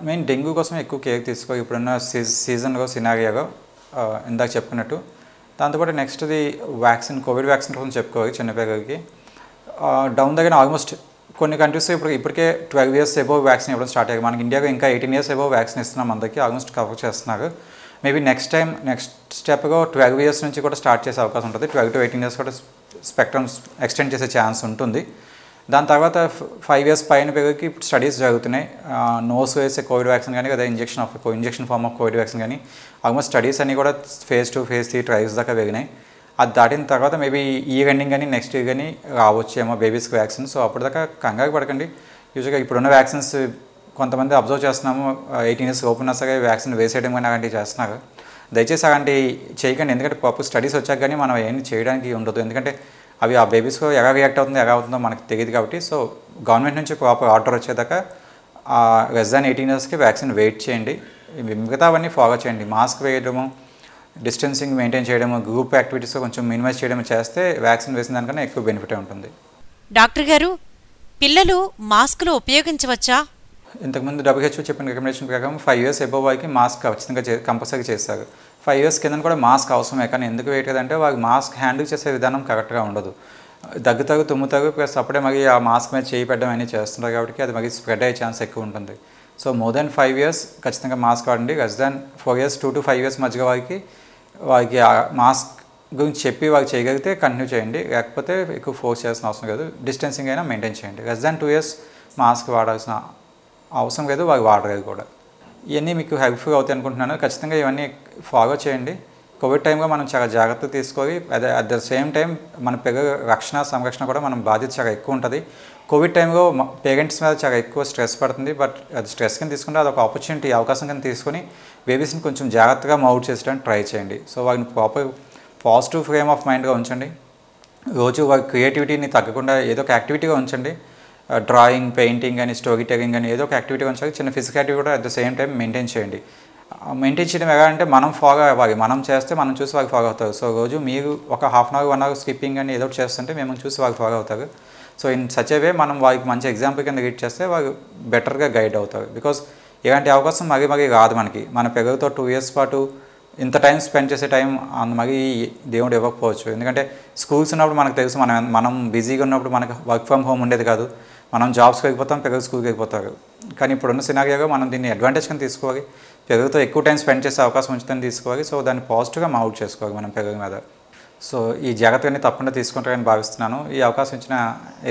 మెయిన్ డెంగ్యూ కోసం ఎక్కువ కేర్ తీసుకో ఇప్పుడున్న సీజన్లో సినారియాగా uh, ఇందాక చెప్పుకున్నట్టు దాంతోపాటు నెక్స్ట్ది వ్యాక్సిన్ కోవిడ్ వ్యాక్సిన్ కోసం చెప్పుకోవాలి చిన్నపిల్లలకి డౌన్ uh, దగ్గర ఆల్మోస్ట్ కొన్ని కంట్రీస్ ఇప్పుడు ఇప్పటికే ట్వెల్వ్ ఇయర్స్ ఎబో వ్యాక్సిన్ ఇవ్వడం స్టార్ట్ అయ్యాయి మనకి ఇండియాకి ఇంకా ఎయిటీన్ ఇయర్స్ ఎబో వ్యాక్సిన్ ఇస్తున్నాం అందరికీ ఆల్మోస్ట్ కవర్ చేస్తున్నారు మేబీ నెక్స్ట్ టైం నెక్స్ట్ స్టెప్గా ట్వెల్వ్ ఇయర్స్ నుంచి కూడా స్టార్ట్ చేసే అవకాశం ఉంటుంది ట్వెల్వ్ టు ఎయిటీన్ ఇయర్స్ కూడా స్పెక్ట్రమ్స్ ఎక్స్టెండ్ చేసే ఛాన్స్ ఉంటుంది దాని తర్వాత ఫైవ్ ఇయర్స్ పైన పెరిగి స్టడీస్ జరుగుతున్నాయి నోస్ వేసే కోవిడ్ వ్యాక్సిన్ కానీ లేదా injection of injection form of COVID vaccine కానీ ఆల్మోస్ట్ స్టడీస్ అన్నీ కూడా phase two phase three trials దాకా పెరిగినాయి అది దాటిన తర్వాత మేబీ ఈ ఎండింగ్ కానీ నెక్స్ట్ ఇయర్ కానీ రావచ్చేమో బేబీస్కి వ్యాక్సిన్ సో అప్పటిదాకా కంగారు పడకండి యూజువల్గా ఇప్పుడున్న వ్యాక్సిన్స్ కొంతమంది అబ్జర్వ్ చేస్తున్నాము ఎయిటీన్ ఇయర్స్ ఓపెన్ సరే వ్యాక్సిన్ వేసేయడం కానీ అలాంటివి చేస్తున్నారు దయచేసి అలాంటి చేయకండి ఎందుకంటే పాప స్టడీస్ వచ్చాక కానీ మనం ఏం చేయడానికి ఉండదు ఎందుకంటే అవి ఆ బేబీస్కు ఎలా రియాక్ట్ అవుతుందో ఎలా అవుతుందో మనకు తెలియదు కాబట్టి సో గవర్నమెంట్ నుంచి ప్రాపర్ ఆర్డర్ వచ్చేదాకా లెస్ దాన్ ఎయిటీన్ ఇయర్స్కి వ్యాక్సిన్ వెయిట్ చేయండి మిగతావన్నీ ఫాలో చేయండి మాస్క్ వేయడము డిస్టెన్సింగ్ మెయింటైన్ చేయడము గ్రూప్ యాక్టివిటీస్ కొంచెం మినిమైజ్ చేయడం చేస్తే వ్యాక్సిన్ వేసిన దానికన్నా ఎక్కువ బెనిఫిట్ ఉంటుంది డాక్టర్ గారు పిల్లలు మాస్కులు ఉపయోగించవచ్చా ఇంతకుముందు డబ్ల్యూహెచ్ఓ చెప్పిన రికమెండేషన్ ప్రకారం ఫైవ్ ఇయర్స్ ఎబో వాళ్ళకి మాస్క్ ఖచ్చితంగా కంపల్సరీ చేస్తారు ఫైవ్ ఇయర్స్ కింద కూడా మాస్క్ అవసరమే కానీ ఎందుకు వేయట్లేదంటే వాళ్ళకి మాస్క్ హ్యాండిల్ చేసే విధానం కరెక్ట్గా ఉండదు దగ్గుతాగు తుమ్ముతాగు ప్లస్ అప్పుడే మరి ఆ మాస్క్ మీద చేయి పెట్టడం అనేది చేస్తున్నారు కాబట్టి అది మరి స్ప్రెడ్ అయ్యే ఛాన్స్ ఎక్కువ ఉంటుంది so more then five years ఖచ్చితంగా మాస్క్ వాడండి less than four years two to five years మధ్యగా వారికి వారికి మాస్క్ గురించి చెప్పి వారికి చేయగలిగితే కంటిన్యూ చేయండి లేకపోతే ఎక్కువ ఫోర్స్ చేయాల్సిన అవసరం లేదు డిస్టెన్సింగ్ అయినా మెయింటైన్ చేయండి less than two years mask వాడాల్సిన అవసరం లేదు వాళ్ళు వాడలేదు కూడా ఇవన్నీ మీకు హెల్ప్ఫుల్ అవుతాయి అనుకుంటున్నాను ఖచ్చితంగా ఇవన్నీ ఫాలో చేయండి కోవిడ్ టైంలో మనం చాలా జాగ్రత్త తీసుకోవాలి అదే అట్ ద సేమ్ టైం మన పిల్లల రక్షణ సంరక్షణ కూడా మనం బాధ్యత చాలా ఎక్కువ ఉంటుంది కోవిడ్ టైంలో పేరెంట్స్ మీద చాలా ఎక్కువ స్ట్రెస్ పడుతుంది బట్ అది స్ట్రెస్ కింద తీసుకుంటే అది ఒక ఆపర్చునిటీ అవకాశం కింద తీసుకొని బేబీస్ని కొంచెం జాగ్రత్తగా మౌట్ చేసడానికి ట్రై చేయండి సో వాటిని ప్రాపర్ పాజిటివ్ ఫ్రేమ్ ఆఫ్ మైండ్గా ఉంచండి రోజు వారి క్రియేటివిటీని తగ్గకుండా ఏదో ఒక యాక్టివిటీగా ఉంచండి డ్రాయింగ్ పెయింటింగ్ కానీ స్టోరీ టెలింగ్ కానీ ఏదో ఒక యాక్టివిటీ ఉంచాలి చిన్న ఫిజికల్ యాక్టివిటీ కూడా at the same time maintain చేయండి మెయింటైన్ చేయడం ఎలా అంటే మనం ఫాగో అవ్వాలి మనం చేస్తే మనం చూసి వాళ్ళకి ఫాగో అవుతారు సో రోజు మీరు ఒక half an hour one hour skipping అని ఏదో చేస్తుంటే మేము చూసి వాళ్ళకి ఫాగ్ అవుతారు సో ఇన్ సచ్ వే మనం వారికి మంచి ఎగ్జాంపుల్ కింద గైడ్ చేస్తే వాళ్ళు బెటర్గా గైడ్ అవుతుంది బికాస్ ఇలాంటి అవకాశం మగి మగి కాదు మనకి మన పెగలతో టూ ఇయర్స్ పాటు ఇంత టైం స్పెండ్ చేసే టైం అంత మగి దేవుడు ఇవ్వకపోవచ్చు ఎందుకంటే స్కూల్స్ ఉన్నప్పుడు మనకు తెలుసు మనం మనం బిజీగా ఉన్నప్పుడు మనకు వర్క్ ఫ్రమ్ హోమ్ ఉండేది కాదు మనం జాబ్స్కి వెళ్ళిపోతాం పెగలు స్కూల్కి వెళ్ళిపోతారు కానీ ఇప్పుడున్న సినాగా మనం దీన్ని అడ్వాంటేజ్ కింద తీసుకోవాలి పెగలతో ఎక్కువ టైం స్పెండ్ చేసే అవకాశం ఉంచుతాను తీసుకోవాలి సో దాన్ని పాజిటివ్గా మౌట్ చేసుకోవాలి మనం పెగల మీద సో ఈ జాగ్రత్తగానే తప్పకుండా తీసుకుంటారని భావిస్తున్నాను ఈ అవకాశం ఇచ్చిన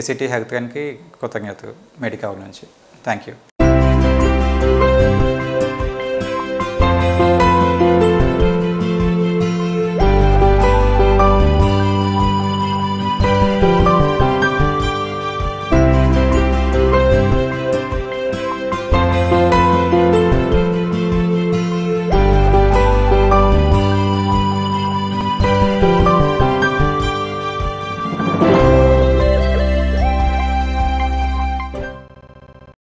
ఏసీటీ హెల్త్ కానీ కృతజ్ఞతలు మెడికల్ నుంచి థ్యాంక్ యూ